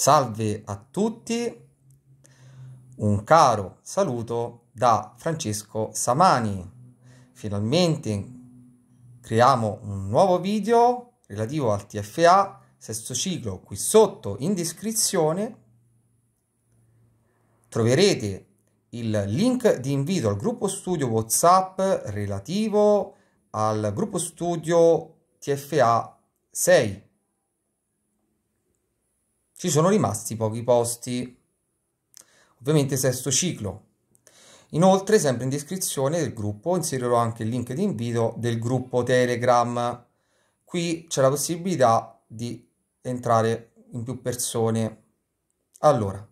Salve a tutti, un caro saluto da Francesco Samani. Finalmente creiamo un nuovo video relativo al TFA sesto ciclo. Qui sotto in descrizione troverete il link di invito al gruppo studio WhatsApp relativo al gruppo studio TFA 6 ci sono rimasti pochi posti, ovviamente sesto ciclo. Inoltre, sempre in descrizione del gruppo, inserirò anche il link di invito del gruppo Telegram. Qui c'è la possibilità di entrare in più persone. Allora,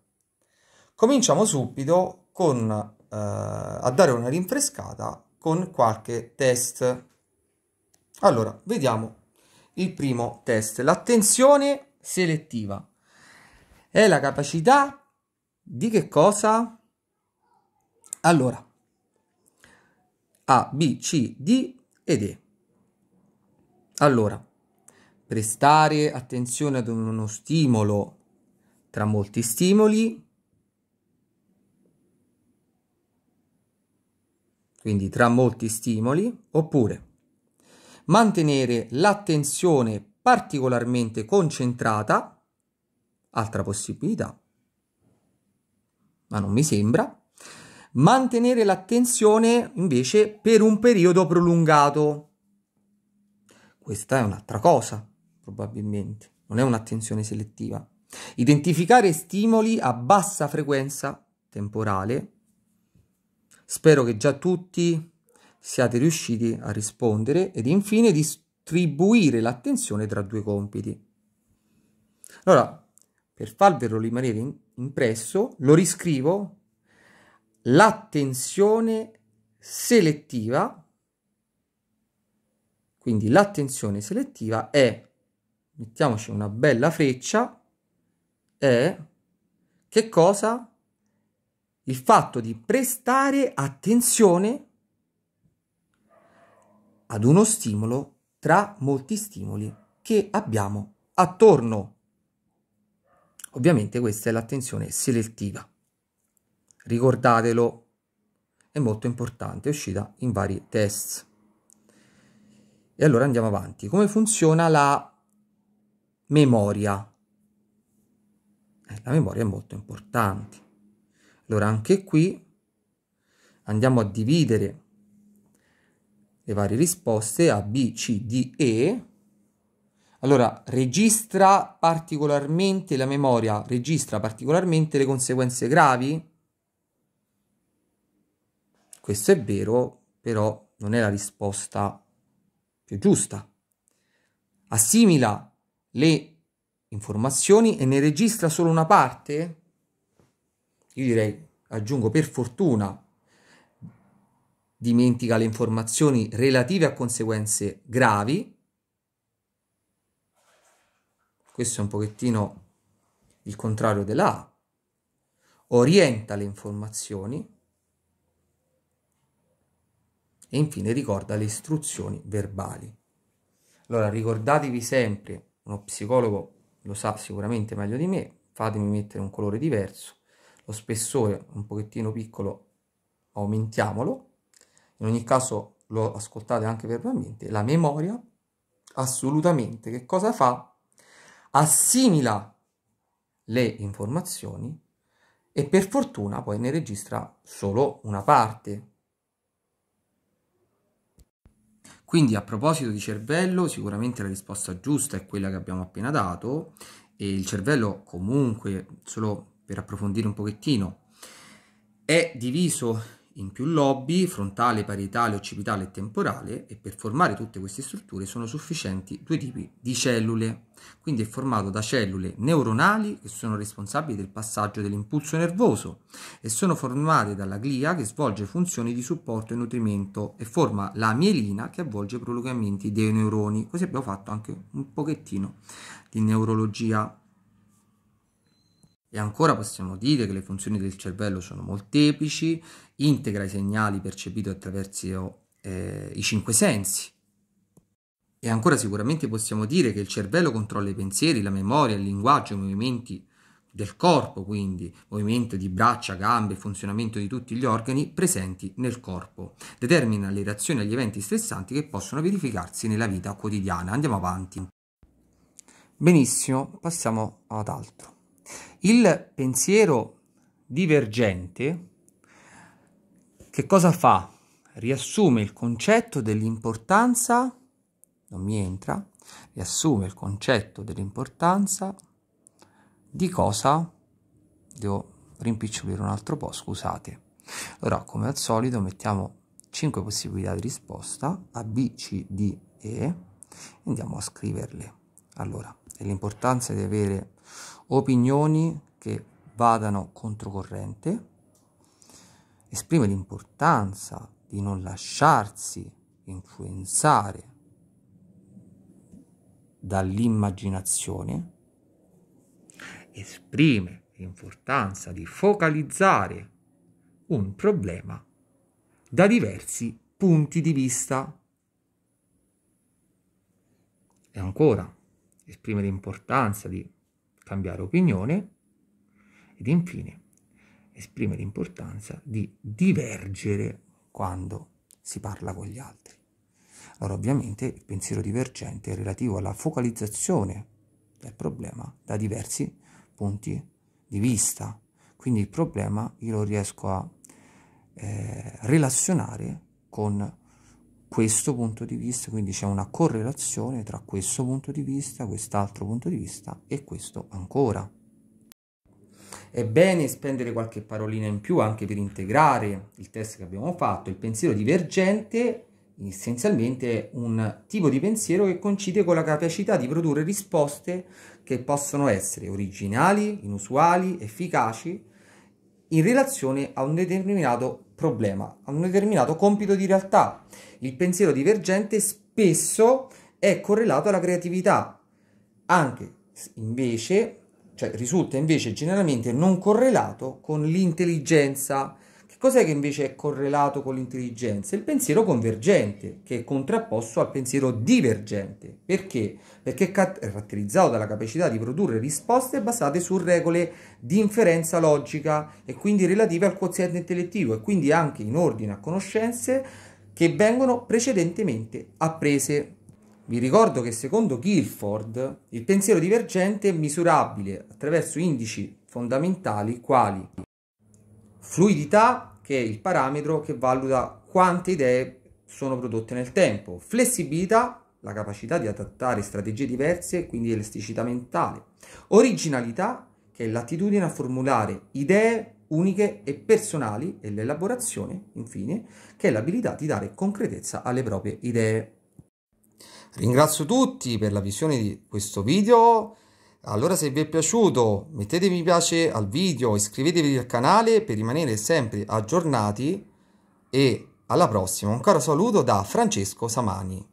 cominciamo subito con, eh, a dare una rinfrescata con qualche test. Allora, vediamo il primo test, l'attenzione selettiva è la capacità di che cosa? Allora, A, B, C, D ed E. Allora, prestare attenzione ad uno stimolo tra molti stimoli, quindi tra molti stimoli, oppure mantenere l'attenzione particolarmente concentrata altra possibilità, ma non mi sembra. Mantenere l'attenzione invece per un periodo prolungato. Questa è un'altra cosa, probabilmente, non è un'attenzione selettiva. Identificare stimoli a bassa frequenza temporale. Spero che già tutti siate riusciti a rispondere ed infine distribuire l'attenzione tra due compiti. Allora, per farvelo rimanere impresso, lo riscrivo l'attenzione selettiva. Quindi l'attenzione selettiva è, mettiamoci una bella freccia, è che cosa? Il fatto di prestare attenzione ad uno stimolo tra molti stimoli che abbiamo attorno. Ovviamente questa è l'attenzione selettiva. Ricordatelo, è molto importante, è uscita in vari test. E allora andiamo avanti. Come funziona la memoria? Eh, la memoria è molto importante. Allora anche qui andiamo a dividere le varie risposte a B, C, D, E allora, registra particolarmente la memoria, registra particolarmente le conseguenze gravi? Questo è vero, però non è la risposta più giusta. Assimila le informazioni e ne registra solo una parte? Io direi, aggiungo, per fortuna, dimentica le informazioni relative a conseguenze gravi questo è un pochettino il contrario della orienta le informazioni e infine ricorda le istruzioni verbali. Allora ricordatevi sempre, uno psicologo lo sa sicuramente meglio di me, fatemi mettere un colore diverso, lo spessore un pochettino piccolo aumentiamolo, in ogni caso lo ascoltate anche verbalmente, la memoria assolutamente che cosa fa? assimila le informazioni e per fortuna poi ne registra solo una parte. Quindi a proposito di cervello, sicuramente la risposta giusta è quella che abbiamo appena dato e il cervello comunque, solo per approfondire un pochettino, è diviso in più lobby, frontale, parietale, occipitale e temporale, e per formare tutte queste strutture sono sufficienti due tipi di cellule. Quindi è formato da cellule neuronali che sono responsabili del passaggio dell'impulso nervoso e sono formate dalla glia che svolge funzioni di supporto e nutrimento e forma la mielina che avvolge i prolungamenti dei neuroni. Così abbiamo fatto anche un pochettino di neurologia e ancora possiamo dire che le funzioni del cervello sono molteplici, integra i segnali percepiti attraverso eh, i cinque sensi. E ancora sicuramente possiamo dire che il cervello controlla i pensieri, la memoria, il linguaggio, i movimenti del corpo, quindi movimento di braccia, gambe, funzionamento di tutti gli organi presenti nel corpo. Determina le reazioni agli eventi stressanti che possono verificarsi nella vita quotidiana. Andiamo avanti. Benissimo, passiamo ad altro. Il pensiero divergente che cosa fa? Riassume il concetto dell'importanza, non mi entra, riassume il concetto dell'importanza di cosa? Devo rimpicciolire un altro po', scusate. Allora, come al solito, mettiamo 5 possibilità di risposta, A, B, C, D, E, andiamo a scriverle. Allora, l'importanza di avere opinioni che vadano controcorrente, esprime l'importanza di non lasciarsi influenzare dall'immaginazione, esprime l'importanza di focalizzare un problema da diversi punti di vista. E ancora, esprime l'importanza di cambiare opinione ed infine esprime l'importanza di divergere quando si parla con gli altri. Allora ovviamente il pensiero divergente è relativo alla focalizzazione del problema da diversi punti di vista, quindi il problema io lo riesco a eh, relazionare con questo punto di vista, quindi c'è una correlazione tra questo punto di vista, quest'altro punto di vista e questo ancora. È bene spendere qualche parolina in più anche per integrare il test che abbiamo fatto. Il pensiero divergente essenzialmente è un tipo di pensiero che coincide con la capacità di produrre risposte che possono essere originali, inusuali, efficaci in relazione a un determinato problema, a un determinato compito di realtà. Il pensiero divergente spesso è correlato alla creatività, anche invece, cioè risulta invece generalmente non correlato con l'intelligenza Cos'è che invece è correlato con l'intelligenza? Il pensiero convergente, che è contrapposto al pensiero divergente. Perché? Perché è caratterizzato dalla capacità di produrre risposte basate su regole di inferenza logica e quindi relative al quoziente intellettivo e quindi anche in ordine a conoscenze che vengono precedentemente apprese. Vi ricordo che secondo Guilford il pensiero divergente è misurabile attraverso indici fondamentali quali Fluidità, che è il parametro che valuta quante idee sono prodotte nel tempo. Flessibilità, la capacità di adattare strategie diverse quindi elasticità mentale. Originalità, che è l'attitudine a formulare idee uniche e personali e l'elaborazione, infine, che è l'abilità di dare concretezza alle proprie idee. Ringrazio tutti per la visione di questo video allora se vi è piaciuto mettete mi piace al video, iscrivetevi al canale per rimanere sempre aggiornati e alla prossima. Un caro saluto da Francesco Samani.